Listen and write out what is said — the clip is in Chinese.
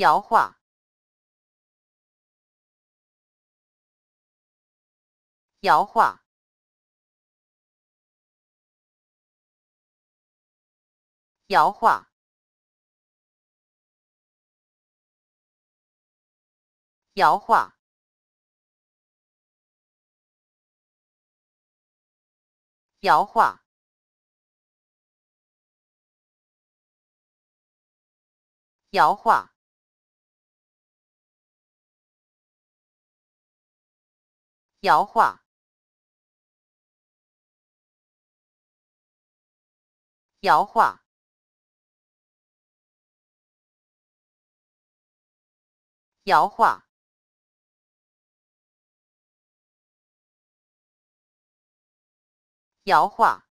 摇晃，摇晃，摇晃，摇晃，摇晃，摇晃。摇晃，摇晃，摇晃，摇晃。